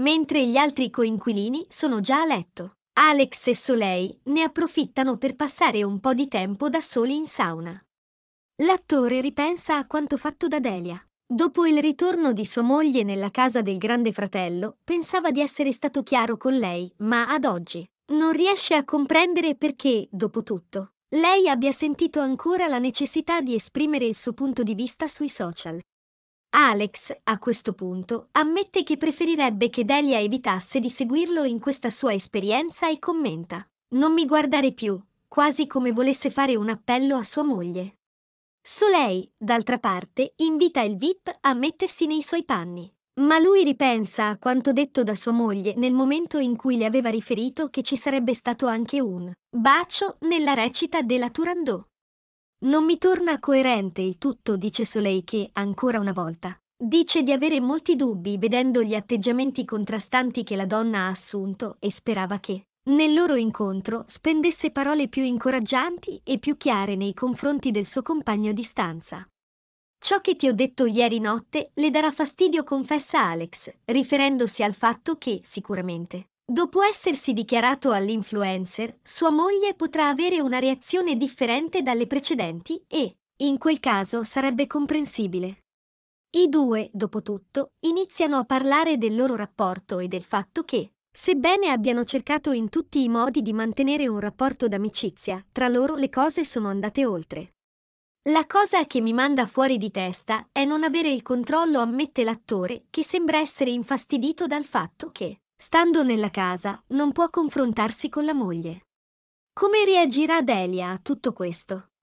mentre gli altri coinquilini sono già a letto. Alex e Soleil ne approfittano per passare un po' di tempo da soli in sauna. L'attore ripensa a quanto fatto da Delia. Dopo il ritorno di sua moglie nella casa del grande fratello, pensava di essere stato chiaro con lei, ma ad oggi non riesce a comprendere perché, dopo tutto, lei abbia sentito ancora la necessità di esprimere il suo punto di vista sui social. Alex, a questo punto, ammette che preferirebbe che Delia evitasse di seguirlo in questa sua esperienza e commenta. Non mi guardare più, quasi come volesse fare un appello a sua moglie. Soleil, d'altra parte, invita il VIP a mettersi nei suoi panni. Ma lui ripensa a quanto detto da sua moglie nel momento in cui le aveva riferito che ci sarebbe stato anche un bacio nella recita della Turandot. Non mi torna coerente il tutto, dice Soleil che, ancora una volta, dice di avere molti dubbi vedendo gli atteggiamenti contrastanti che la donna ha assunto e sperava che, nel loro incontro, spendesse parole più incoraggianti e più chiare nei confronti del suo compagno di stanza. Ciò che ti ho detto ieri notte le darà fastidio, confessa Alex, riferendosi al fatto che, sicuramente, Dopo essersi dichiarato all'influencer, sua moglie potrà avere una reazione differente dalle precedenti e, in quel caso, sarebbe comprensibile. I due, dopo tutto, iniziano a parlare del loro rapporto e del fatto che, sebbene abbiano cercato in tutti i modi di mantenere un rapporto d'amicizia, tra loro le cose sono andate oltre. La cosa che mi manda fuori di testa è non avere il controllo, ammette l'attore, che sembra essere infastidito dal fatto che Stando nella casa, non può confrontarsi con la moglie. Come reagirà Delia a tutto questo?